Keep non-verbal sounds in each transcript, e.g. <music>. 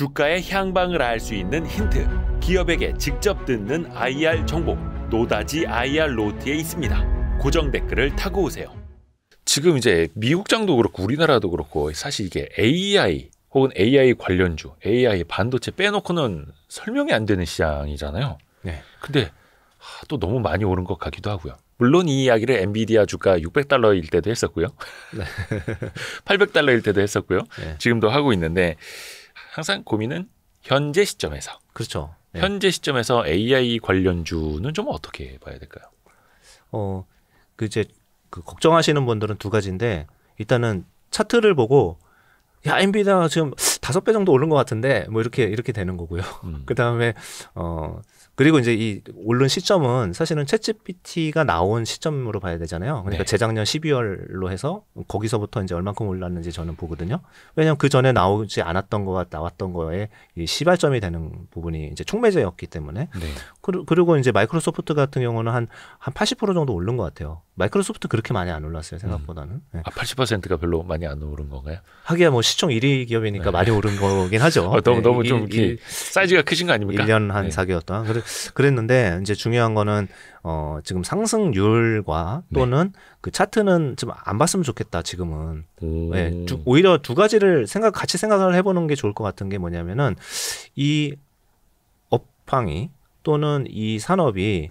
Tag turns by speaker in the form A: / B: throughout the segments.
A: 주가의 향방을 알 수 있는 힌트, 기업에게 직접 듣는 IR 정보, 노다지 IR 로트에 있습니다. 고정 댓글을 타고 오세요. 지금 이제 미국장도 그렇고 우리나라도 그렇고 사실 이게 AI 혹은 AI 관련주, AI 반도체 빼놓고는 설명이 안 되는 시장이잖아요. 네. 근데 아, 또 너무 많이 오른 것 같기도 하고요. 물론 이 이야기를 엔비디아 주가 600달러일 때도 했었고요. 네. 800달러일 <laughs> 때도 했었고요. 네. 지금도 하고 있는데 항상 고민은 현재 시점에서. 그렇죠. 네. 현재 시점에서 AI 관련주는 좀 어떻게 봐야 될까요?
B: 어, 그 이제 그 걱정하시는 분들은 두 가지인데 일단은 차트를 보고 야 엔비디아 지금 다섯 배 정도 오른 것 같은데 뭐 이렇게 이렇게 되는 거고요. 음. <laughs> 그 다음에 어 그리고 이제 이 오른 시점은 사실은 챗GPT가 나온 시점으로 봐야 되잖아요. 그러니까 네. 재작년 12월로 해서 거기서부터 이제 얼만큼 올랐는지 저는 보거든요. 왜냐하면 그 전에 나오지 않았던 거와 나왔던 거에 이 시발점이 되는 부분이 이제 촉매제였기 때문에. 네. 그리고 이제 마이크로소프트 같은 경우는 한 한 80% 정도 오른 것 같아요. 마이크로소프트 그렇게 많이 안 올랐어요 음. 생각보다는. 음. 네.
A: 아 80%가 별로 많이 안 오른 건가요?
B: 하기야 뭐 시총 1위 기업이니까 네. 많이 오른
A: 거긴 하죠. <laughs> 어, 너무 네, 너무 일, 좀 일, 사이즈가 크신 거 아닙니까? 1년 한 네. 4개월
B: 동안. 그랬는데 이제 중요한 거는 어 지금 상승률과 네. 또는 네. 그 차트는 좀 안 봤으면 좋겠다 지금은 오. 네, 주, 오히려 두 가지를 생각 같이 생각을 해보는 게 좋을 것 같은 게 뭐냐면은 이 업황이 또는 이 산업이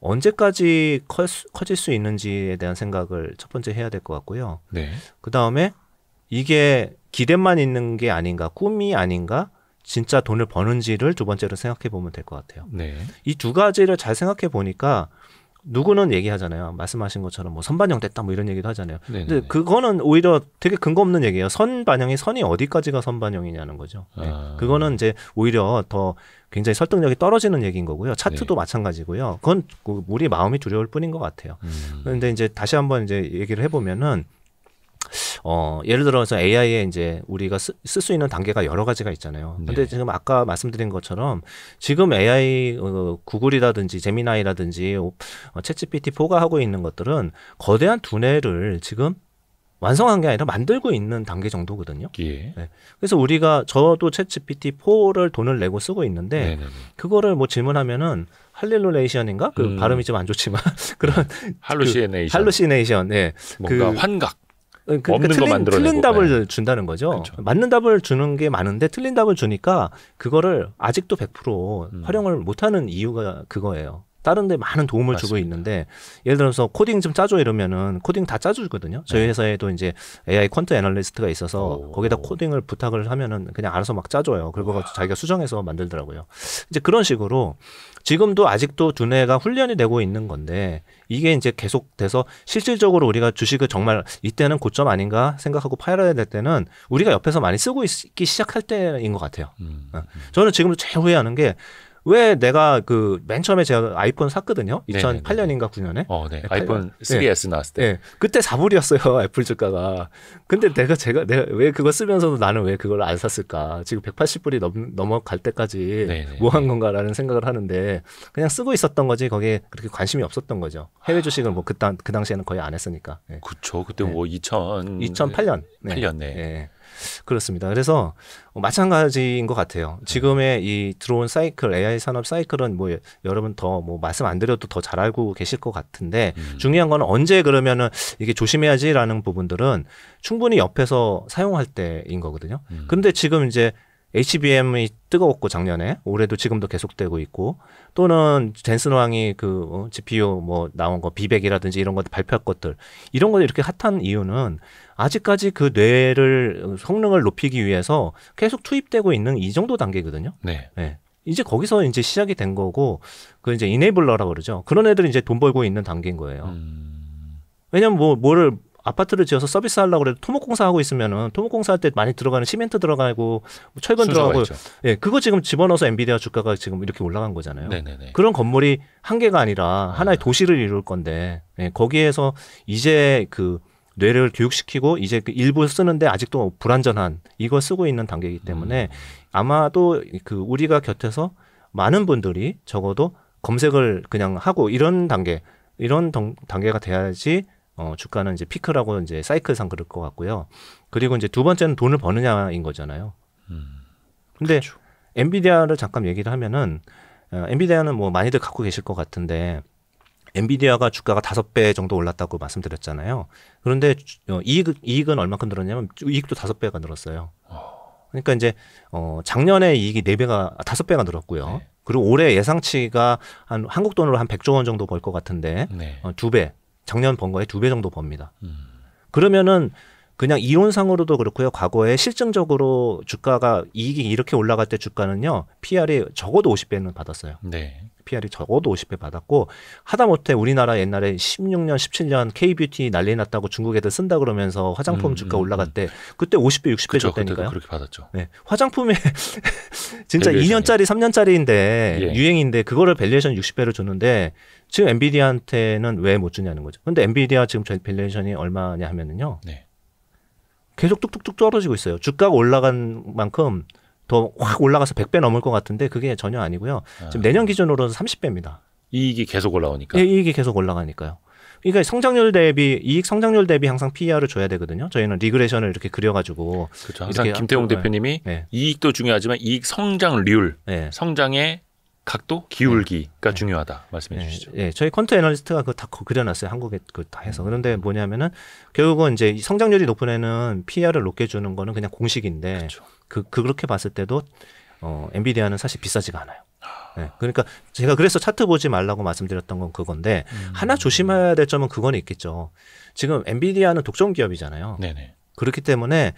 B: 언제까지 커, 커질 수 있는지에 대한 생각을 첫 번째 해야 될 것 같고요. 네. 그 다음에 이게 기대만 있는 게 아닌가, 꿈이 아닌가, 진짜 돈을 버는지를 두 번째로 생각해 보면 될 것 같아요. 네. 이 두 가지를 잘 생각해 보니까 누구는 얘기하잖아요. 말씀하신 것처럼 뭐 선반영 됐다 뭐 이런 얘기도 하잖아요. 네네네. 네, 근데 네. 그거는 오히려 되게 근거 없는 얘기예요. 선반영이 선이 어디까지가 선반영이냐는 거죠. 네. 아... 그거는 이제 오히려 더 굉장히 설득력이 떨어지는 얘기인 거고요. 차트도 네. 마찬가지고요. 그건 우리 그 마음이 두려울 뿐인 것 같아요. 음... 그런데 이제 다시 한번 이제 얘기를 해보면은 어, 예를 들어서 AI에 이제 우리가 쓸 수 있는 단계가 여러 가지가 있잖아요. 근데 네. 지금 아까 말씀드린 것처럼 지금 AI 어, 구글이라든지 제미나이라든지 어, 채 g p t 4가 하고 있는 것들은 거대한 두뇌를 지금 완성한 게 아니라 만들고 있는 단계 정도거든요. 예. 네. 그래서 우리가 저도 채 g p t 4를 돈을 내고 쓰고 있는데 네네네. 네, 네. 그거를 뭐 질문하면은 할렐루레이션인가? 그 음. 발음이 좀 안 좋지만 <laughs> 그런 할루시네이션. 음. 그 할루시네이션. 예. 네. 뭔가 그 환각. 어, 그, 그러니까 없는 틀린, 거 만들어내고. 틀린 답을 네. 준다는 거죠. 그렇죠. 맞는 답을 주는 게 많은데 틀린 답을 주니까 그거를 아직도 100% 음. 활용을 못하는 이유가 그거예요. 다른 데 많은 도움을 맞습니다. 주고 있는데 예를 들어서 코딩 좀 짜줘 이러면은 코딩 다 짜주거든요. 네. 저희 네. 회사에도 이제 AI 퀀트 애널리스트가 있어서 오. 거기다 코딩을 부탁을 하면은 그냥 알아서 막 짜줘요. 그리고 와. 자기가 수정해서 만들더라고요. 이제 그런 식으로 지금도 아직도 두뇌가 훈련이 되고 있는 건데 이게 이제 계속돼서 실질적으로 우리가 주식을 정말 이때는 고점 아닌가 생각하고 팔아야 될 때는 우리가 옆에서 많이 쓰고 있기 시작할 때인 것 같아요. 음, 어. 음. 저는 지금도 제일 후회하는 게왜 내가 그 맨 처음에 제가 아이폰 샀거든요. 2008년인가 9년에. 어, 네. 아이폰 3S 네. 나왔을 때. 네. 그때 4불이었어요. <laughs> 애플 주가가. 근데 내가 제가 내가 왜 그거 쓰면서도 나는 왜 그걸 안 샀을까? 지금 180불이 넘, 넘어갈 때까지 네 뭐한 건가라는 생각을 하는데 그냥 쓰고 있었던 거지 거기에 그렇게 관심이 없었던 거죠. 해외 주식은뭐 그때 그 당시에는 거의 안 했으니까. 네.
A: 그쵸. 그때 뭐
B: 네. 뭐2000 2008년. 네. 8년 네. 그렇습니다. 그래서 마찬가지인 것 같아요. 지금의 음. 이 들어온 사이클, AI 산업 사이클은 뭐 여러분 더 뭐 말씀 안 드려도 더 잘 알고 계실 것 같은데 음. 중요한 건 언제 그러면은 이게 조심해야지라는 부분들은 충분히 옆에서 사용할 때인 거거든요. 음. 근데 지금 이제 HBM이 뜨거웠고 작년에 올해도 지금도 계속되고 있고 또는 젠슨 왕이 그 GPU 어, 뭐 나온 거 비백이라든지 이런 것들 발표할 것들 이런 것들 이렇게 핫한 이유는 아직까지 그 뇌를 성능을 높이기 위해서 계속 투입되고 있는 이 정도 단계거든요. 네. 네. 이제 거기서 이제 시작이 된 거고 그 이제 이네이블러라고 그러죠. 그런 애들이 이제 돈 벌고 있는 단계인 거예요. 음... 왜냐면 뭐 뭐를 아파트를 지어서 서비스하려고 그래도 토목공사 하고 있으면은 토목공사 할 때 많이 들어가는 시멘트 들어가고 철근 들어가고 있죠. 예 그거 지금 집어넣어서 엔비디아 주가가 지금 이렇게 올라간 거잖아요. 네네네. 그런 건물이 한 개가 아니라 하나의 네. 도시를 이룰 건데 예, 거기에서 이제 그 뇌를 교육시키고 이제 그 일부 쓰는데 아직도 불완전한 이걸 쓰고 있는 단계이기 때문에 음. 아마도 그 우리가 곁에서 많은 분들이 적어도 검색을 그냥 하고 이런 단계 이런 덩, 단계가 돼야지 어, 주가는 이제 피크라고 이제 사이클상 그럴 것 같고요. 그리고 이제 두 번째는 돈을 버느냐인 거잖아요. 음, 근데 그렇죠. 엔비디아를 잠깐 얘기를 하면은 어, 엔비디아는 뭐 많이들 갖고 계실 것 같은데 엔비디아가 주가가 다섯 배 정도 올랐다고 말씀드렸잖아요. 그런데 어, 이익, 이익은 얼마큼 늘었냐면 이익도 다섯 배가 늘었어요. 어. 그러니까 이제 어, 작년에 이익이 네 배가 다섯 배가 늘었고요. 네. 그리고 올해 예상치가 한 한국 돈으로 한 100조 원 정도 벌 것 같은데 네. 어, 두 배, 작년 번 거에 두배 정도 법니다. 음. 그러면은 그냥 이론상으로도 그렇고요. 과거에 실증적으로 주가가 이익이 이렇게 올라갈 때 주가는요. PR이 적어도 50배는 받았어요. 네. PR이 적어도 50배 받았고 하다못해 우리나라 옛날에 16년, 17년 K뷰티 난리 났다고 중국 애들 쓴다 그러면서 화장품 음, 주가 음, 올라갈 때 음. 그때 50배, 60배 그쵸, 줬다니까요. 그렇게 받았죠. 네. 화장품에 <laughs> 진짜 2년짜리, 3년짜리인데 예. 유행인데 그거를 밸류에이션 6 0배로 줬는데 지금 엔비디아한테는 왜 못 주냐는 거죠. 근데 엔비디아 지금 밸류에이션이 얼마냐 하면은요. 네. 계속 뚝뚝뚝 떨어지고 있어요. 주가가 올라간 만큼 더 확 올라가서 100배 넘을 것 같은데 그게 전혀 아니고요. 지금 아. 내년 기준으로는 30배입니다. 이익이
A: 계속 올라오니까.
B: 예, 이익이 계속 올라가니까요. 그러니까 성장률 대비 이익 성장률 대비 항상 PER을 줘야 되거든요. 저희는 리그레션을 이렇게 그려가지고 그렇죠. 항상 김태용 아, 네. 대표님이 네.
A: 이익도 중요하지만 이익 성장률, 네. 성장의 각도, 기울기가 네. 네. 중요하다 말씀해 네. 주시죠.
B: 예, 네. 저희 컨트 애널리스트가 그거 다 그려놨어요. 한국에 그 다 해서. 음. 그런데 뭐냐면은 결국은 이제 성장률이 높은 애는 PR을 높게 주는 거는 그냥 공식인데 그그 그렇죠. 그렇게 봤을 때도 어, 엔비디아는 사실 비싸지가 않아요. 네, 그러니까 제가 그래서 차트 보지 말라고 말씀드렸던 건 그건데 음. 하나 조심해야 될 점은 그건 있겠죠. 지금 엔비디아는 독점 기업이잖아요. 네네. 그렇기 때문에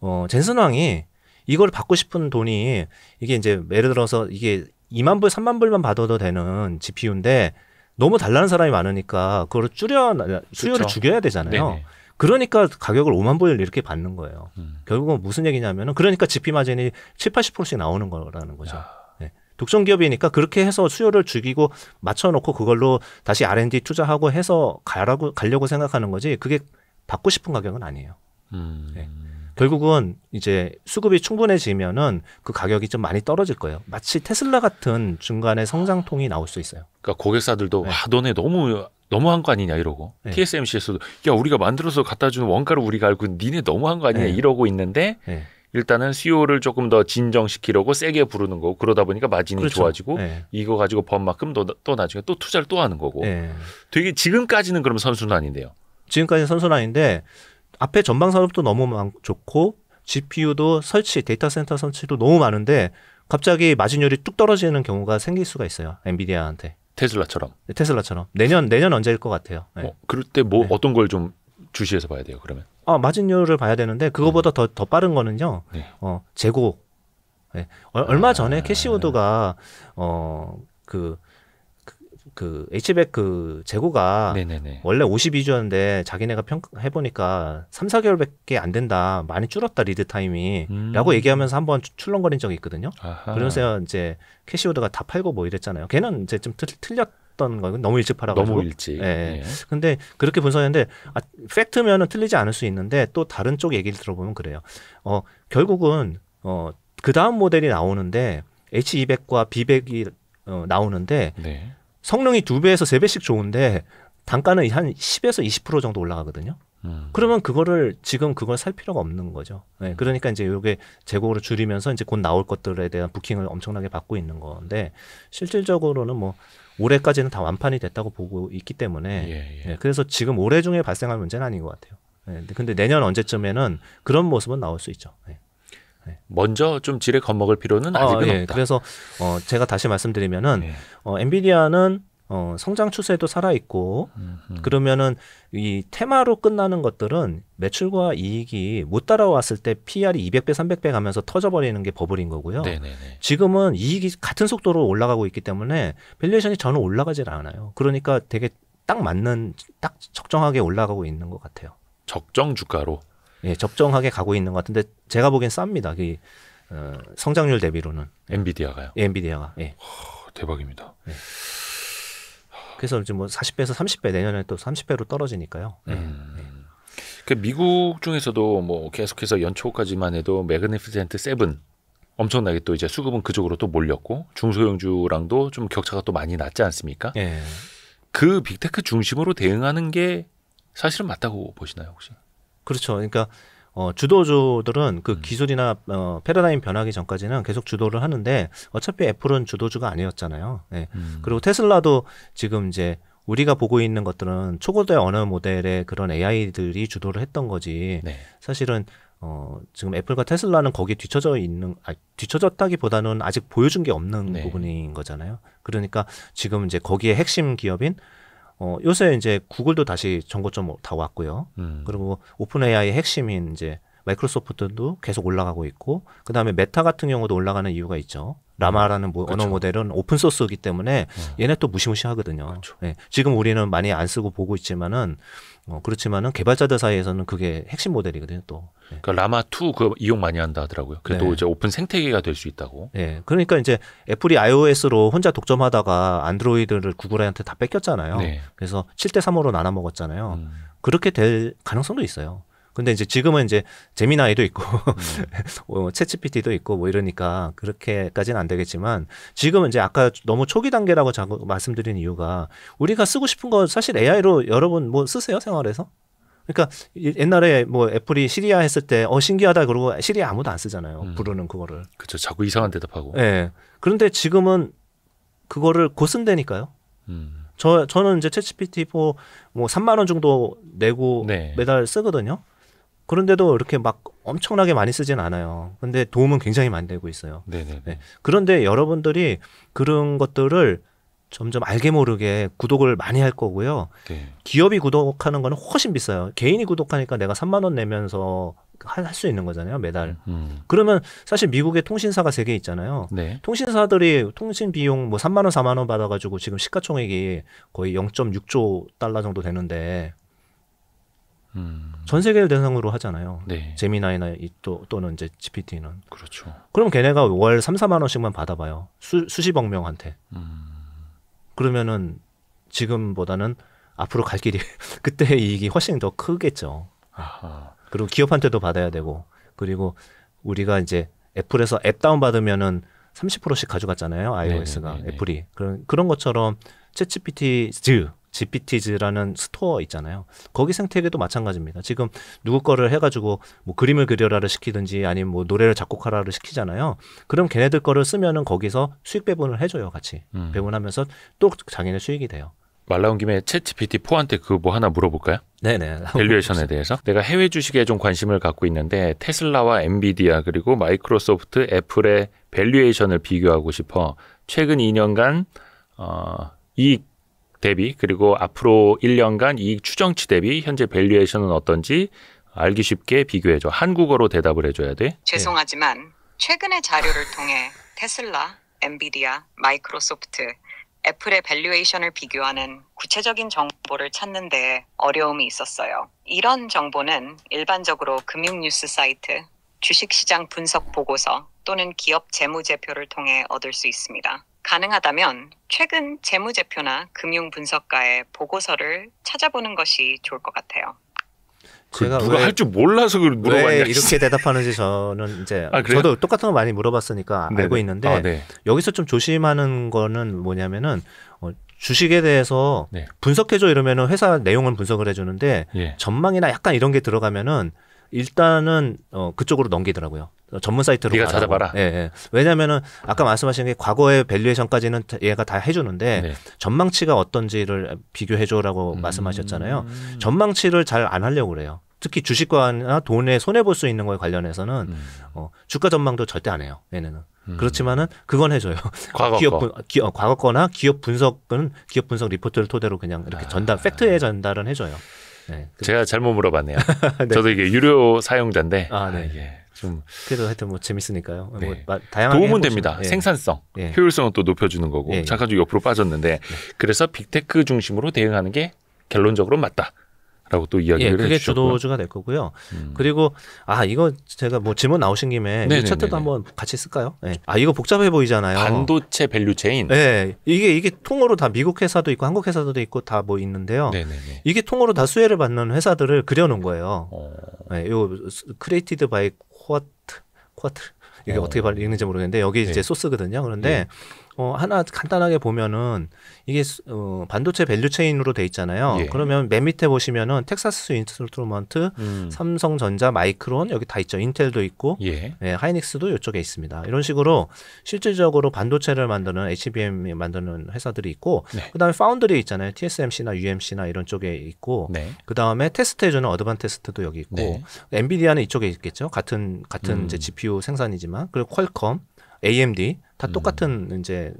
B: 어, 젠슨 왕이 이걸 받고 싶은 돈이 이게 이제 예를 들어서 이게 2만 불, 3만 불만 받아도 되는 GPU인데 너무 달라는 사람이 많으니까 그걸 줄여 수요를 그렇죠. 죽여야 되잖아요. 네네. 그러니까 가격을 5만 불 이렇게 받는 거예요. 음. 결국은 무슨 얘기냐면은 그러니까 GP 마진이 7, 80%씩 나오는 거라는 거죠. 야. 네. 독점 기업이니까 그렇게 해서 수요를 죽이고 맞춰놓고 그걸로 다시 R&D 투자하고 해서 가라고 가려고 생각하는 거지 그게 받고 싶은 가격은 아니에요. 음. 네. 결국은 이제 수급이 충분해지면은 그 가격이 좀
A: 많이 떨어질 거예요. 마치
B: 테슬라 같은 중간에 성장통이 나올 수 있어요.
A: 그러니까 고객사들도 네. 와 아, 너네 너무 너무한 거 아니냐 이러고 네. TSMC에서도 야 우리가 만들어서 갖다 주는 원가를 우리가 알고 니네 너무한 거 아니냐 네. 이러고 있는데 네. 일단은 수요를 e 조금 더 진정시키려고 세게 부르는 거고 그러다 보니까 마진이 그렇죠. 좋아지고 네. 이거 가지고 번만큼 또, 또 나중에 또 투자를 또 하는 거고 네. 되게 지금까지는 그럼 선순환인데요. 지금까지는 선순환인데
B: 앞에 전방 산업도 너무 많, 좋고 GPU도 설치 데이터 센터 설치도 너무 많은데 갑자기 마진율이 뚝 떨어지는 경우가 생길 수가 있어요 엔비디아한테. 테슬라처럼. 네, 테슬라처럼 내년 내년 언제일 것 같아요. 네. 어,
A: 그럴 때뭐 네. 어떤 걸 좀 주시해서 봐야 돼요 그러면?
B: 아 마진율을 봐야 되는데 그거보다 더더 네. 더 빠른 거는요. 네. 어 재고. 네. 얼마 전에 아. 캐시우드가 어그 그 H백 그 재고가 네네네. 원래 52주였는데 자기네가 평해 보니까 3, 4개월밖에 안 된다. 많이 줄었다 리드 타임이라고 음. 얘기하면서 한번 출렁거린 적이 있거든요. 아하. 그러면서 이제 캐시오드가 다 팔고 뭐 이랬잖아요. 걔는 이제 좀 틀, 틀렸 던거 너무 일찍 팔아가지고 너무 일찍. 예, 예. 예. 근데 그렇게 분석했는데 아, 팩트면은 틀리지 않을 수 있는데 또 다른 쪽 얘기를 들어보면 그래요. 어 결국은 어그 다음 모델이 나오는데 H200과 B100이 어, 나오는데 네. 성능이 두배에서세배씩 좋은데 단가는 한 10에서 20% 정도 올라가거든요. 음. 그러면 그거를 지금 그걸 살 필요가 없는 거죠. 네, 음. 그러니까 이제 요게 재고를 줄이면서 이제 곧 나올 것들에 대한 부킹을 엄청나게 받고 있는 건데 실질적으로는 뭐 올해까지는 다 완판이 됐다고 보고 있기 때문에 예, 예. 네, 그래서 지금 올해 중에 발생할 문제는 아닌 것 같아요. 네, 근데 내년 언제쯤에는 그런 모습은 나올 수 있죠. 네.
A: 네. 먼저 좀 지레 겁먹을
B: 필요는 아, 아직은 아, 예. 없다. 그래서 어 제가 다시 말씀드리면은 예. 어 엔비디아는 어 성장 추세도 살아 있고 그러면은 이 테마로 끝나는 것들은 매출과 이익이 못 따라왔을 때 PR이 200배, 300배 가면서 터져버리는 게 버블인 거고요. 네네네. 지금은 이익이 같은 속도로 올라가고 있기 때문에 밸류에이션이 전혀 올라가질 않아요. 그러니까 되게 딱 맞는 딱 적정하게 올라가고 있는 것 같아요. 적정 주가로. 예, 적정하게 가고 있는 것 같은데 제가 보기엔 쌉니다. 그 어, 성장률
A: 대비로는 엔비디아가요. 예, 엔비디아가. 예. 오, 대박입니다.
B: 예. 그래서 지금 뭐 40배에서 30배 내년에 또 30배로 떨어지니까요. 예.
A: 음. 예. 그 미국 중에서도 뭐 계속해서 연초까지만 해도 매그니피센트 세븐 엄청나게 또 이제 수급은 그쪽으로 또 몰렸고 중소형주랑도 좀 격차가 또 많이 났지 않습니까? 예. 그 빅테크 중심으로 대응하는 게 사실은 맞다고 보시나요 혹시?
B: 그렇죠. 그러니까 어, 주도주들은 그 음. 기술이나 어, 패러다임 변하기 전까지는 계속 주도를 하는데 어차피 애플은 주도주가 아니었잖아요. 예. 음. 그리고 테슬라도 지금 이제 우리가 보고 있는 것들은 초고도의 언어 모델의 그런 AI들이 주도를 했던 거지. 네. 사실은 어, 지금 애플과 테슬라는 거기에 뒤쳐져 있는, 아, 뒤쳐졌다기보다는 아직 보여준 게 없는 네. 부분인 거잖아요. 그러니까 지금 이제 거기에 핵심 기업인 어, 요새 이제 구글도 다시 정고점 다 왔고요. 음. 그리고 오픈 AI의 핵심인 이제 마이크로소프트도 계속 올라가고 있고 그다음에 메타 같은 경우도 올라가는 이유가 있죠. 라마라는 모, 그렇죠. 언어 모델은 오픈 소스이기 때문에 어. 얘네 또 무시무시하거든요. 네. 그렇죠. 예, 지금 우리는 많이 안 쓰고 보고 있지만은 어, 그렇지만은 개발자들 사이에서는 그게
A: 핵심 모델이거든요. 또 그러니까 라마 2그 이용 많이 한다 하더라고요. 그래도 네. 이제 오픈 생태계가 될 수 있다고. 네.
B: 그러니까 이제 애플이 iOS로 혼자 독점하다가 안드로이드를 구글한테 다 뺏겼잖아요. 네. 그래서 7대 3으로 나눠 먹었잖아요. 음. 그렇게 될 가능성도 있어요. 근데 이제 지금은 이제 재미나이도 있고 음. 채치피티도 <laughs> 어, 있고 뭐 이러니까 그렇게까지는 안 되겠지만 지금은 이제 아까 너무 초기 단계라고 자, 말씀드린 이유가 우리가 쓰고 싶은 거 사실 AI로 여러분 뭐 쓰세요 생활에서? 그러니까 옛날에 뭐 애플이 시리아 했을 때 어 신기하다 그러고 시리아 아무도 안 쓰잖아요. 음. 부르는 그거를.
A: 그렇죠. 자꾸 이상한 대답하고.
B: 예. 네. 그런데 지금은 그거를 고쓴다니까요 음. 저 저는 이제 채치피티 4뭐 3만 원 정도 내고 네. 매달 쓰거든요. 그런데도 이렇게 막 엄청나게 많이 쓰진 않아요. 근데 도움은 굉장히 많이 되고 있어요. 네네. 네. 예. 그런데 여러분들이 그런 것들을 점점 알게 모르게 구독을 많이 할 거고요. 네. 기업이 구독하는 거는 훨씬 비싸요. 개인이 구독하니까 내가 3만 원 내면서 할 수 있는 거잖아요 매달. 음. 음. 그러면 사실 미국의 통신사가 세 개 있잖아요. 네. 통신사들이 통신 비용 뭐 3만 원, 4만 원 받아가지고 지금 시가총액이 거의 0.6조 달러 정도 되는데 음. 전 세계를 대상으로 하잖아요. 네. 제미나이나 또, 또는 이제 GPT는. 그렇죠. 그럼 걔네가 월 3, 4만 원씩만 받아봐요. 수, 수십억 명한테. 음. 그러면은 지금보다는 앞으로 갈 길이 <laughs> 그때 이익이 훨씬 더 크겠죠.
A: 아하.
B: 그리고 기업한테도 받아야 되고 그리고 우리가 이제 애플에서 앱 다운 받으면은 30%씩 가져갔잖아요. 네, 네, iOS가 네네네네. 네. 애플이 그런 그런 것처럼 챗GPT 즈 GPT즈라는 스토어 있잖아요. 거기 생태계도 마찬가지입니다. 지금 누구 거를 해가지고 뭐 그림을 그려라를 시키든지 아니면 뭐 노래를 작곡하라를 시키잖아요. 그럼 걔네들 거를 쓰면은 거기서 수익 배분을 해줘요, 같이 음. 배분하면서 또 자기네 수익이 돼요.
A: 말 나온 김에 채 GPT 포한테그 뭐 하나 물어볼까요? 네네. 밸류에이션에 대해서 내가 해외 주식에 좀 관심을 갖고 있는데 테슬라와 엔비디아 그리고 마이크로소프트, 애플의 밸류에이션을 비교하고 싶어. 최근 2년간 어, 이익 대비 그리고 앞으로 1년간 이익 추정치 대비 현재 밸류에이션은 어떤지 알기 쉽게 비교해줘. 한국어로 대답을 해줘야 돼. 예. 죄송하지만 네. 최근의 자료를 통해 테슬라, 엔비디아, 마이크로소프트, 애플의 밸류에이션을 비교하는 구체적인 정보를 찾는 데 어려움이 있었어요. 이런 정보는 일반적으로 금융뉴스 사이트, 주식시장 분석 보고서 또는 기업 재무제표를 통해 얻을 수 있습니다. 가능하다면 최근 재무제표나 금융분석가의 보고서를 찾아보는 것이 좋을 것 같아요. 그 제가 누가 할 줄 몰라서 그걸 물어봤냐 왜 이렇게
B: 대답하는지 저는 이제 아, 저도 똑같은 거 많이 물어봤으니까 네네. 알고 있는데 아, 네. 여기서 좀 조심하는 거는 뭐냐면은 어, 주식에 대해서 네. 분석해줘 이러면은 회사 내용은 분석을 해주는데 예. 전망이나 약간 이런 게 들어가면은 일단은 어, 그쪽으로 넘기더라고요. 전문 사이트로 네가 찾아봐라. 예, 예. 왜냐면은 아까 말씀하신 게 과거의 밸류에이션까지는 얘가 다 해주는데 네. 전망치가 어떤지를 비교해줘라고 음... 말씀하셨잖아요. 전망치를 잘 안 하려고 그래요. 특히 주식과나 돈에 손해 볼 수 있는 거에 관련해서는 음. 어, 주가 전망도 절대 안 해요. 얘네는. 음. 그렇지만은 그건 해줘요. 과거 기업 분, 기, 어, 과거거나 기업 분석은 기업 분석 리포트를 토대로 그냥
A: 이렇게 아. 전달 아. 팩트에 전달은 해줘요. 네. 그 제가 잘못 물어봤네요. <laughs> 네. 저도 이게 유료 사용자인데 아, 네. 아, 이좀
B: 그래도 하여튼 뭐 재밌으니까요. 뭐 네. 뭐다양하 도움은 됩니다. 네. 생산성,
A: 네. 효율성은 또 높여주는 거고 잠깐 예. 좀 옆으로 빠졌는데 그래서 빅테크 중심으로 대응하는 게 결론적으로 맞다. 라고 또 이야기를 예, 그게 해주셨고요. 주도주가
B: 될 거고요. 음. 그리고 아 이거 제가 뭐 질문 나오신 김에 네네 차트도 한번 같이 쓸까요? 네. 아 이거 복잡해 보이잖아요. 반도체 밸류 체인. 네, 이게 이게 통으로 다 미국 회사도 있고 한국 회사도 있고 다 뭐 있는데요. 네네네. 이게 통으로 다 수혜를 받는 회사들을 그려놓은 거예요. 어. 네, 크리에이티드 바이 쿼트쿼트 이게 어. 떻게 읽는지 모르겠는데 여기 네. 이제 소스거든요. 그런데 네. 어, 하나 간단하게 보면은 이게 어, 반도체 밸류체인으로 돼 있잖아요. 예. 그러면 맨 밑에 보시면은 텍사스 인스트루먼트, 음. 삼성전자, 마이크론 여기 다 있죠. 인텔도 있고, 예. 네, 하이닉스도 이쪽에 있습니다. 이런 식으로 실질적으로 반도체를 만드는 HBM 만드는 회사들이 있고, 네. 그다음에 파운드리 있잖아요. TSMC나 UMC나 이런 쪽에 있고, 네. 그다음에 테스트해주는 어드반테스트도 여기 있고, 네. 엔비디아는 이쪽에 있겠죠. 같은 같은 음. 이제 GPU 생산이지만 그리고 퀄컴 AMD 다 음. 똑같은 음. 이제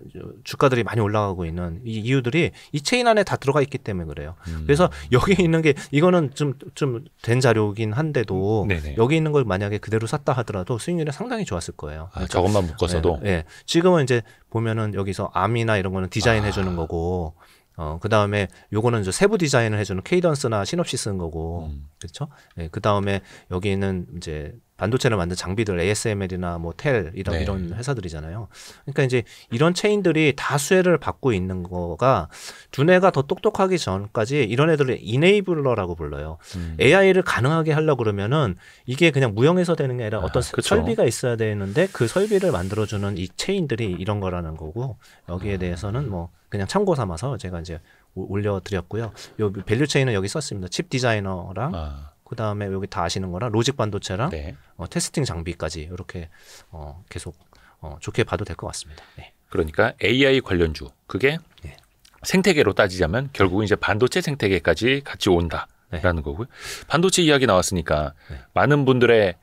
B: 주가들이 많이 올라가고 있는 이 이유들이 이 체인 안에 다 들어가 있기 때문에 그래요. 음. 그래서 여기 있는 게 이거는 좀 좀 된 자료긴 한데도 네네. 여기 있는 걸 만약에 그대로 샀다 하더라도 수익률이 상당히 좋았을 거예요. 아, 저것만 묶어서도. 예, 예, 지금은 이제 보면은 여기서 암이나 이런 거는 디자인 아. 해주는 거고. 어, 그 다음에 요거는 이제 세부 디자인을 해주는 케이던스나 시놉시스인 거고, 음. 그렇죠? 예, 그 다음에 여기는 이제 반도체를 만든 장비들 ASML이나 뭐 텔 이런 네. 이런 회사들이잖아요. 그러니까 이제 이런 체인들이 다 수혜를 받고 있는 거가 두뇌가 더 똑똑하기 전까지 이런 애들을 이네이블러라고 불러요. 음. AI를 가능하게 하려 고 그러면은 이게 그냥 무형에서 되는 게 아니라 아, 어떤 아, 설비가 있어야 되는데 그 설비를 만들어 주는 이 체인들이 이런 거라는 거고 여기에 아. 대해서는 뭐 그냥 참고 삼아서 제가 이제 올려드렸고요. 요 밸류 체인은 여기 썼습니다. 칩 디자이너랑 아. 그 다음에 여기 다 아시는 거랑 로직 반도체랑 네. 어, 테스팅 장비까지 이렇게 어, 계속 어, 좋게
A: 봐도 될 것 같습니다. 네. 그러니까 AI 관련주 그게 네. 생태계로 따지자면 결국은 이제 반도체 생태계까지 같이 온다라는 네. 거고요. 반도체 이야기 나왔으니까 네. 많은 분들의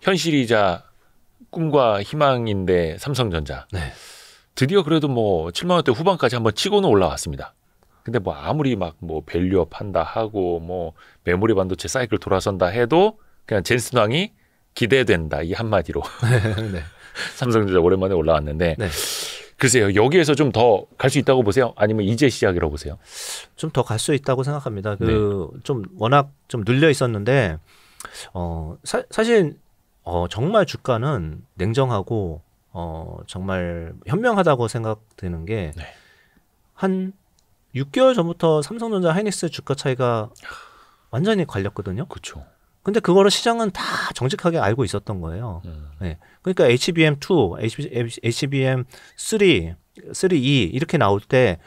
A: 현실이자 꿈과 희망인데 삼성전자 네. 드디어 그래도 뭐 7만 원대 후반까지 한번 치고는 올라왔습니다. 근데 뭐 아무리 막 뭐 밸류업 한다 하고 뭐 메모리 반도체 사이클 돌아선다 해도 그냥 젠슨왕이 기대된다 이 한마디로 <laughs> 네, 네. 삼성전자 오랜만에 올라왔는데 네. 글쎄요 여기에서 좀 더 갈 수 있다고 보세요 아니면 이제 시작이라고 보세요
B: 좀 더 갈 수 있다고 생각합니다 그좀 네. 워낙 좀 눌려 있었는데 어 사, 사실 어 정말 주가는 냉정하고 어 정말 현명하다고 생각되는 게한 네. 6개월 전부터 삼성전자 하이닉스 주가 차이가 완전히 갈렸거든요. 그렇죠. 근데 그거를 시장은 다 정직하게 알고 있었던 거예요. 음. 네. 그러니까 HBM2, HBM3, 3E 이렇게 나올 때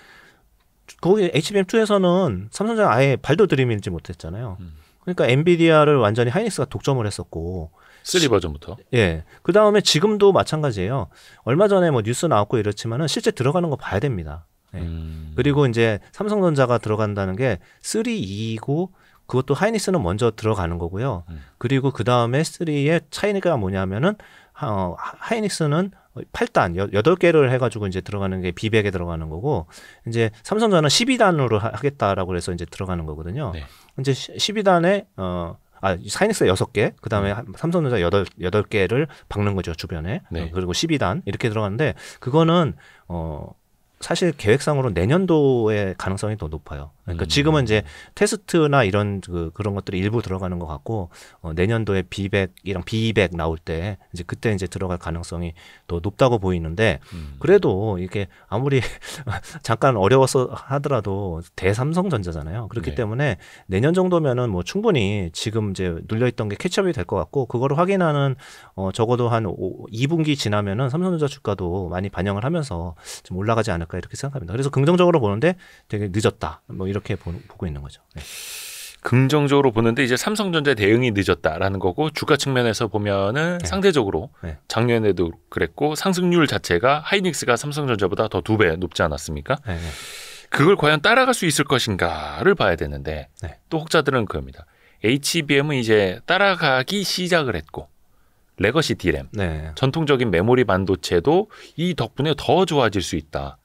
B: 거기 HBM2에서는 삼성전자 아예 발도 들이밀지 못했잖아요. 음. 그러니까 엔비디아를 완전히 하이닉스가 독점을 했었고
A: 3 버전부터.
B: 예. 그 다음에 지금도 마찬가지예요. 얼마 전에 뭐 뉴스 나왔고 이렇지만은 실제 들어가는 거 봐야 됩니다. 네. 음. 그리고 이제 삼성전자가 들어간다는 게 3이고 그것도 하이닉스는 먼저 들어가는 거고요. 음. 그리고 그 다음에 3의 차이가 뭐냐면은 어, 하이닉스는 8단, 8개를 해가지고 이제 들어가는 게 비백에 들어가는 거고, 이제 삼성전자는 12단으로 하겠다라고 해서 이제 들어가는 거거든요. 네. 이제 12단에, 어, 아, 사이닉스 6개, 그 다음에 음. 삼성전자 8, 8개를 박는 거죠, 주변에. 네. 그리고 12단, 이렇게 들어가는데, 그거는, 어, 사실 계획상으로 내년도의 가능성이 더 높아요. 그러니까 음. 지금은 이제 테스트나 이런 그, 그런 것들이 일부 들어가는 것 같고 어, 내년도에 B100이랑 B200 나올 때 이제 그때 이제 들어갈 가능성이 더 높다고 보이는데 음. 그래도 이게 아무리 <laughs> 잠깐 어려워서 하더라도 대삼성전자잖아요. 그렇기 네. 때문에 내년 정도면은 뭐 충분히 지금 이제 눌려 있던 게 캐치업이 될 것 같고 그거를 확인하는 어 적어도 한 5, 2분기 지나면은 삼성전자 주가도 많이 반영을 하면서 좀 올라가지 않을까 않을까 이렇게 생각합니다. 그래서 긍정적으로 보는데 되게 늦었다. 뭐 이렇게 보, 고 있는 거죠. 네.
A: 긍정적으로 보는데 이제 삼성전자 대응이 늦었다라는 거고 주가 측면에서 보면은 네. 상대적으로 네. 작년에도 그랬고 상승률 자체가 하이닉스가 삼성전자보다 더 두 배 높지 않았습니까? 네, 네. 그걸 과연 따라갈 수 있을 것인가를 봐야 되는데 네. 또 혹자들은 그겁니다. HBM은 이제 따라가기 시작을 했고 레거시 디램 네. 전통적인 메모리 반도체도 이 덕분에 더 좋아질 수 있다.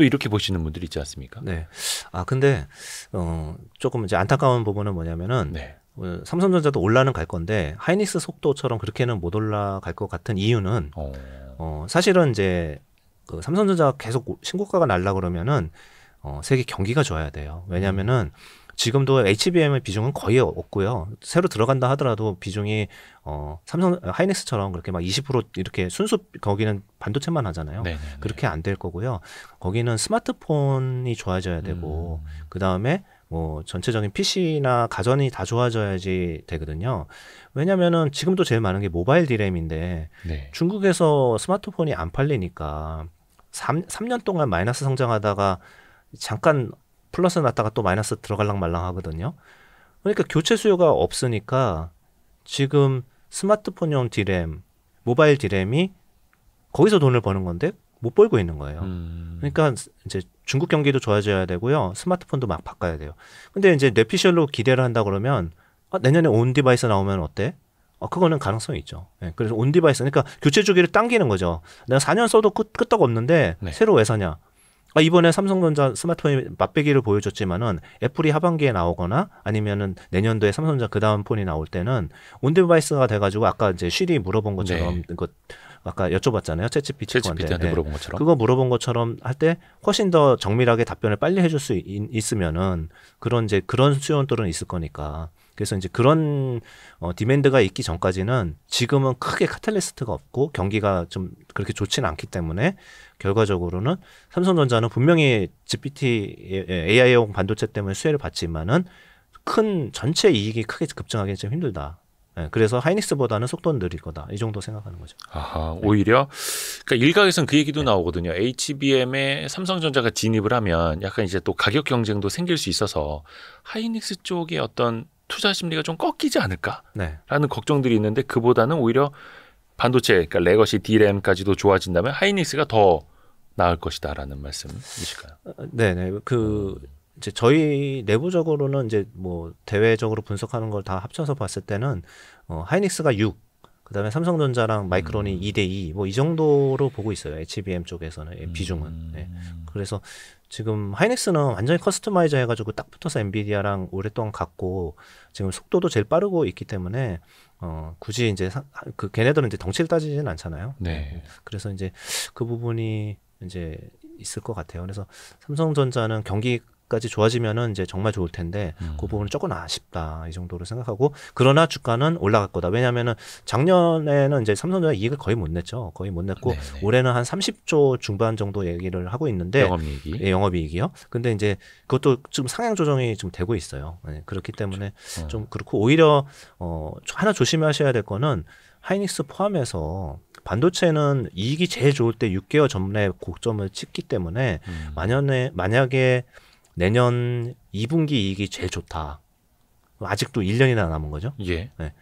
A: 또 이렇게 보시는 분들이 있지 않습니까? 네. 아
B: 근데 어 조금 이제 안타까운 부분은 뭐냐면은 네. 어, 삼성전자도 올라는 갈 건데 하이닉스 속도처럼 그렇게는 못 올라갈 것 같은 이유는 어, 어 사실은 이제 그 삼성전자가 계속 신고가가 날라 그러면은 어, 세계 경기가 좋아야 돼요. 왜냐면은 음. 지금도 HBM의 비중은 거의 없고요. 새로 들어간다 하더라도 비중이 어 삼성 하이닉스처럼 그렇게 막 20% 이렇게 순수 거기는 반도체만 하잖아요. 네네네. 네, 네. 그렇게 안 될 거고요. 거기는 스마트폰이 좋아져야 되고 음. 그다음에 뭐 전체적인 PC나 가전이 다 좋아져야지 되거든요. 왜냐면은 지금도 제일 많은 게 모바일 디램인데 네. 중국에서 스마트폰이 안 팔리니까 3, 3년 동안 마이너스 성장하다가 잠깐 플러스 났다가 또 마이너스 들어갈랑 말랑 하거든요. 그러니까 교체 수요가 없으니까 지금 스마트폰용 디램, 모바일 디램이 거기서 돈을 버는 건데 못 벌고 있는 거예요. 음. 그러니까 이제 중국 경기도 좋아져야 되고요. 스마트폰도 막 바꿔야 돼요. 근데 이제 뇌피셜로 기대를 한다 그러면 아, 내년에 온 디바이스 나오면 어때? 아, 그거는 가능성이 있죠. 네, 그래서 온 디바이스, 그러니까 교체 주기를 당기는 거죠. 내가 4년 써도 끄, 끄떡 없는데 네. 새로 왜 사냐? 아, 이번에 삼성전자 스마트폰이 맛배기를 보여줬지만은 애플이 하반기에 나오거나 아니면은 내년도에 삼성전자 그 다음 폰이 나올 때는 온디바이스가 돼가지고 아까 이제 쉬리 물어본 것처럼 네. 그 아까 여쭤봤잖아요. 채찌피티한테 네. 물어본 것처럼 그거 물어본 것처럼 할 때 훨씬 더 정밀하게 답변을 빨리 해줄 수 있, 으면은 그런 이제 그런 수요들은 있을 거니까 그래서 이제 그런 어, 디맨드가 있기 전까지는 지금은 크게 카탈리스트가 없고 경기가 좀 그렇게 좋지는 않기 때문에 결과적으로는 삼성전자는 분명히 GPT 예, 예, AI용 반도체 때문에 수혜를 받지만은 큰 전체 이익이 크게 급증하기는 좀 힘들다. 네, 그래서 하이닉스보다는 속도는 느릴 거다. 이 정도 생각하는 거죠.
A: 아하, 오히려 그러니까 일각에서는 그 얘기도 네. 나오거든요. HBM에 삼성전자가 진입을 하면 약간 이제 또 가격 경쟁도 생길 수 있어서 하이닉스 쪽의 어떤 투자 심리가 좀 꺾이지 않을까라는 네. 걱정들이 있는데 그보다는 오히려 반도체, 그러니까 레거시 디램까지도 좋아진다면 하이닉스가 더 나을 것이다라는 말씀이실까요?
B: 어, 네, 네. 그 이제 저희 내부적으로는 이제 뭐 대외적으로 분석하는 걸 다 합쳐서 봤을 때는 어, 하이닉스가 6 그다음에 삼성전자랑 마이크론이 음. 2대 2 뭐이 뭐 정도로 보고 있어요. HBM 쪽에서는 예, 비중은. 음. 네. 그래서 지금 하이닉스는 완전히 커스터마이저 해가지고 딱 붙어서 엔비디아랑 오랫동안 갔고 지금 속도도 제일 빠르고 있기 때문에 어 굳이 이제 사, 그 걔네들은 이제 덩치를 따지지는 않잖아요. 네. 그래서 이제 그 부분이 이제 있을 것 같아요. 그래서 삼성전자는 경기 까지 좋아지면은 이제 정말 좋을 텐데 음. 그 부분은 조금 아쉽다 이 정도로 생각하고 그러나 주가는 올라갈 거다 왜냐하면은 작년에는 이제 삼성전자 이익을 거의 못 냈죠 거의 못 냈고 네네. 네. 올해는 한 30조 중반 정도 얘기를 하고 있는데 영업이익이 예, 영업이익이요 근데 이제 그것도 좀 상향 조정이 좀 되고 있어요 네, 그렇기 때문에 그렇죠. 좀 그렇고 오히려 어 하나 조심하셔야 될 거는 하이닉스 포함해서 반도체는 이익이 제일 좋을 때 6개월 전에 고점을 찍기 때문에 음. 만연에 만약에 내년 2분기 이익이 제일 좋다. 아직도 1년이나 남은 거죠. 예. 네.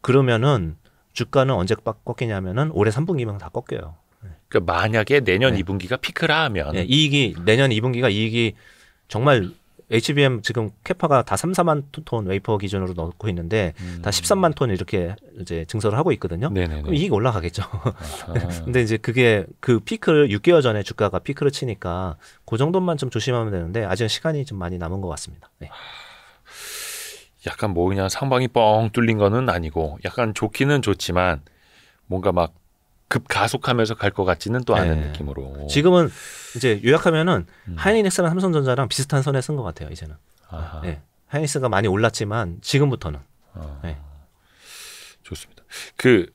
B: 그러면은 주가는 언제 꺾이냐면은 올해 3분기만 다 꺾여요.
A: 네. 그러니까 만약에 내년 네. 2분기가 피크라 하면 네. 이익이 내년 2분기가 이익이 정말
B: HBM 지금 캐파가 다 3, 4만 톤 웨이퍼 기준으로 넣고 있는데 음. 다 13만 톤 이렇게 이제 증설을 하고 있거든요. 네네네. 그럼 이익 올라가겠죠. <laughs> 근데 이제 그게 그 피크를 6개월 전에 주가가 피크를 치니까 그 정도만 좀 조심하면 되는데 아직은 시간이
A: 좀 많이 남은 것 같습니다. 네. 약간 뭐 그냥 상방이 뻥 뚫린 거는 아니고 약간 좋기는 좋지만 뭔가 막 급 가속하면서 갈 것 같지는 또 않은 네. 느낌으로. 지금은 이제 요약하면은 음.
B: 하이닉스랑 삼성전자랑 비슷한 선에 쓴 것 같아요. 이제는. 아하. 네. 하이닉스가 많이 올랐지만 지금부터는.
A: 아. 네. 좋습니다. 그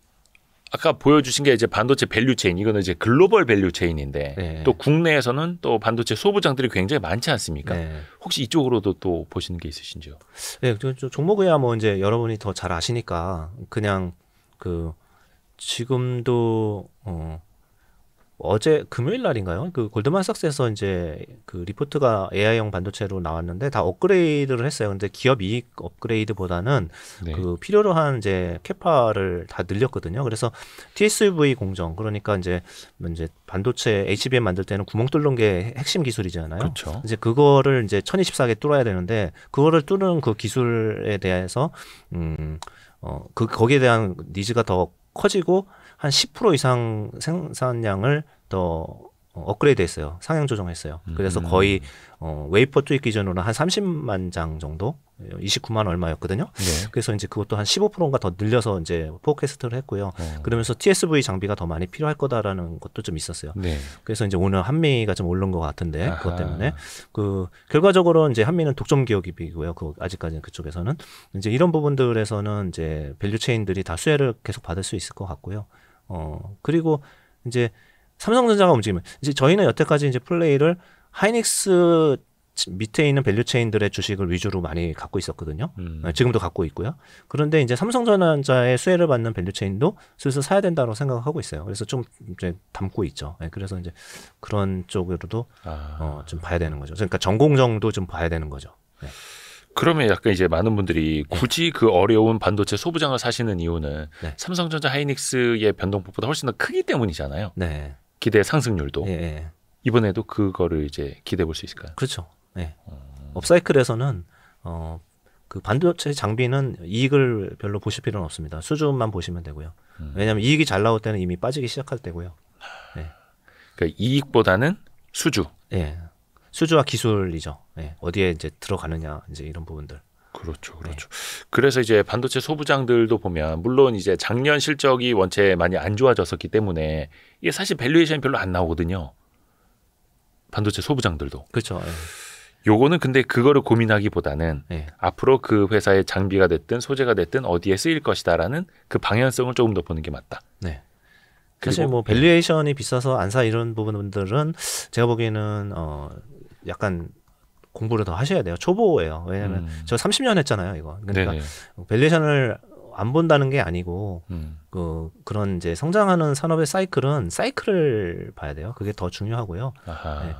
A: 아까 보여주신 게 이제 반도체 밸류 체인 이거는 이제 글로벌 밸류 체인인데 네. 또 국내에서는 또 반도체 소부장들이 굉장히 많지 않습니까? 네. 혹시 이쪽으로도 또 보시는 게 있으신지요?
B: 네, 종목이야 뭐 이제 여러분이 더 잘 아시니까 그냥 그 지금도 어 어제 금요일 날인가요? 그 골드만삭스에서 이제 그 리포트가 AI형 반도체로 나왔는데 다 업그레이드를 했어요. 근데 기업 이익 업그레이드보다는 네. 그 필요로 한 이제 캐파를 다 늘렸거든요. 그래서 TSUV 공정 그러니까 이제 이제 반도체 HBM 만들 때는 구멍 뚫는 게 핵심 기술이잖아요. 그렇죠. 이제 그거를 이제 1024개 뚫어야 되는데 그거를 뚫는 그 기술에 대해서 음어그 거기에 대한 니즈가 더 커지고 한10% 이상 생산량을 더 어, 업그레이드 했어요. 상향 조정했어요. 음. 그래서 음. 거의 어, 웨이퍼 쪽입 기준으로 한 30만 장 정도, 29만 얼마였거든요. 네. 그래서 이제 그것도 한 15%인가 더 늘려서 이제 포캐스트를 했고요. 어. 그러면서 TSV 장비가 더 많이 필요할 거다라는 것도 좀 있었어요. 네. 그래서 이제 오늘 한미가 좀 오른 것 같은데 아하. 그것 때문에 그 결과적으로 이제 한미는 독점 기업이고요. 그 아직까지는 그쪽에서는 이제 이런 부분들에서는 이제 밸류 체인들이 다 수혜를 계속 받을 수 있을 것 같고요. 어, 그리고 이제 삼성전자가 움직이면 이제 저희는 여태까지 이제 플레이를 하이닉스 밑에 있는 밸류 체인들의 주식을 위주로 많이 갖고 있었거든요. 음. 네, 지금도 갖고 있고요. 그런데 이제 삼성전자의 수혜를 받는 밸류 체인도 슬슬 사야 된다고 생각하고 있어요. 그래서 좀 이제 담고 있죠. 네, 그래서 이제 그런 쪽으로도 아. 어, 좀 봐야 되는 거죠. 그러니까 전공정도 좀
A: 봐야 되는 거죠. 네. 그러면 약간 이제 많은 분들이 굳이 네. 그 어려운 반도체 소부장을 사시는 이유는 네. 삼성전자 하이닉스의 변동폭보다 훨씬 더 크기 때문이잖아요. 네. 기대 상승률도. 예. 예. 이번에도 그거를 이제 기대해 볼 수 있을까요? 그렇죠. 네. 음.
B: 업사이클에서는 어, 그 반도체 장비는 이익을 별로 보실 필요는 없습니다. 수준만 보시면 되고요. 음. 왜냐하면 이익이 잘 나올 때는 이미 빠지기 시작할 때고요.
A: 네. 그러니까 이익보다는 수주. 예. 수주와 기술이죠. 예, 어디에 이제 들어가느냐 이제 이런 부분들. 그렇죠, 네. 그렇죠. 네. 그래서 이제 반도체 소부장들도 보면 물론 이제 작년 실적이 원체 많이 안 좋아졌었기 때문에 이게 사실 밸류에이션이 별로 안 나오거든요. 반도체 소부장들도. 그렇죠. 네. 요거는 근데 그거를 고민하기보다는 네. 앞으로 그 회사의 장비가 됐든 소재가 됐든 어디에 쓰일 것이다라는 그 방향성을 조금 더 보는 게 맞다. 네. 사실 뭐
B: 밸류에이션이 예. 비싸서 안 사 이런 부분들은 제가 보기에는 어 약간 공부를 더 하셔야 돼요. 초보예요. 왜냐면 하 음. 저 30년 했잖아요, 이거. 그러니까 밸류에이션을 안 본다는 게 아니고 음. 그 그런 이제 성장하는 산업의 사이클은 사이클을 봐야 돼요. 그게 더 중요하고요. 아하. 네.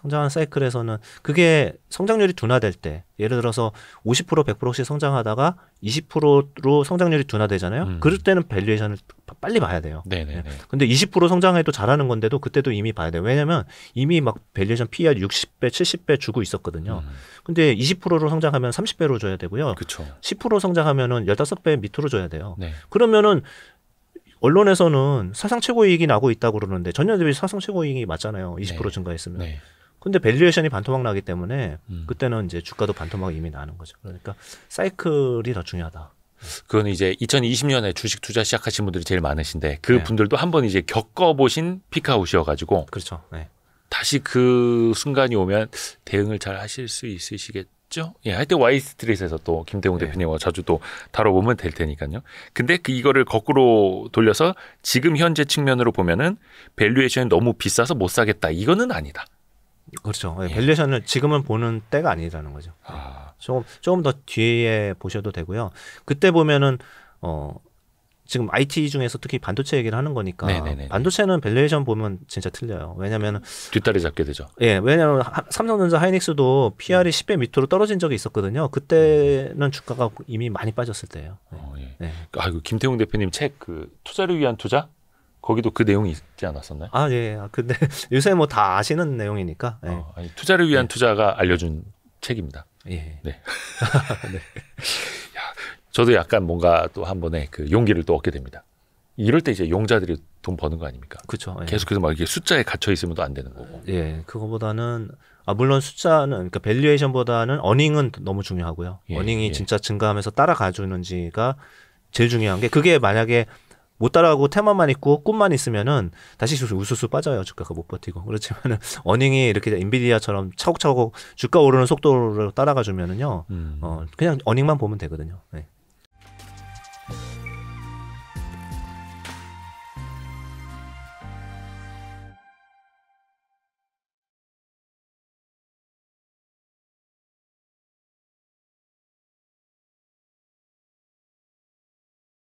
B: 성장하는 사이클에서는 그게 성장률이 둔화될 때 예를 들어서 50% 100%씩 성장하다가 20%로 성장률이 둔화되잖아요. 음. 그럴 때는 밸류에이션을 빨리 봐야 돼요. 네네네. 네, 네. 네. 근데 20% 성장해도 잘하는 건데도 그때도 이미 봐야 돼요. 왜냐면 이미 막 밸류에이션 PER 60배, 70배 주고 있었거든요. 음. 근데 20%로 성장하면 30배로 줘야 되고요. 그쵸. 10% 성장하면은 15배 밑으로 줘야 돼요. 네. 그러면은 언론에서는 사상 최고 이익이 나고 있다고 그러는데 전년 대비 그 사상 최고 이익이 맞잖아요. 20% 네. 증가했으면. 네. 근데 밸류에이션이 반토막 나기 때문에 음. 그때는 이제 주가도 반토막 이미 나는 거죠. 그러니까 사이클이 더 중요하다.
A: 그건 이제 2020년에 주식 투자 시작하신 분들이 제일 많으신데 그 네. 분들도 한번 이제 겪어보신 피카웃이어가지고 그렇죠. 네. 다시 그 순간이 오면 대응을 잘 하실 수 있으시겠죠? 예, 하여튼 와이스트릿에서 또 김대웅 네. 대표님과 자주 또 다뤄보면 될 테니까요. 근데 그 이거를 거꾸로 돌려서 지금 현재 측면으로 보면은 밸류에이션이 너무 비싸서 못 사겠다. 이거는 아니다.
B: 그렇죠. 예, 예. 밸류에이션을 지금은 보는 때가 아니라는 거죠. 아. 조금 조금 더 뒤에 보셔도 되고요. 그때 보면은 어 지금 IT 중에서 특히 반도체 얘기를 하는 거니까 네네네. 반도체는 밸류에이션 보면 진짜 틀려요.
A: 왜냐면 뒷다리 잡게 되죠.
B: 예, 왜냐면 삼성전자 하이닉스도 PR이 음. 10배 밑으로 떨어진 적이 있었거든요. 그때는 음. 주가가 이미 많이 빠졌을 때예요. 네. 어,
A: 예. 네. 아, 김태웅 대표님 책 그 투자를 위한 투자 거기도 그 내용이 있지 않았었나요? 아 예.
B: 아, 근데 <laughs> 요새 뭐 다 아시는 내용이니까. 예. 어,
A: 아니, 투자를 위한 예. 투자가 알려준 책입니다. 예. 네. <laughs> 네. 야, 저도 약간 뭔가 또 한 번에 그 용기를 또 얻게 됩니다. 이럴 때 이제 용자들이 돈 버는 거 아닙니까? 그렇죠. 예. 계속해서 막 이게 숫자에 갇혀 있으면 또안 되는 거고. 예.
B: 그거보다는 아 물론 숫자는 그러니까 밸류에이션보다는 어닝은 너무 중요하고요. 예, 어닝이 예. 진짜 증가하면서 따라가 주는지가 제일 중요한 게 그게 만약에 못 따라가고 테마만 있고 꿈만 있으면은 다시 우수수 빠져요 주가가 못 버티고 그렇지만은 <laughs> 어닝이 이렇게 인비디아처럼 차곡차곡 주가 오르는 속도로 따라가 주면은요 음. 어 그냥 어닝만 보면 되거든요. 네.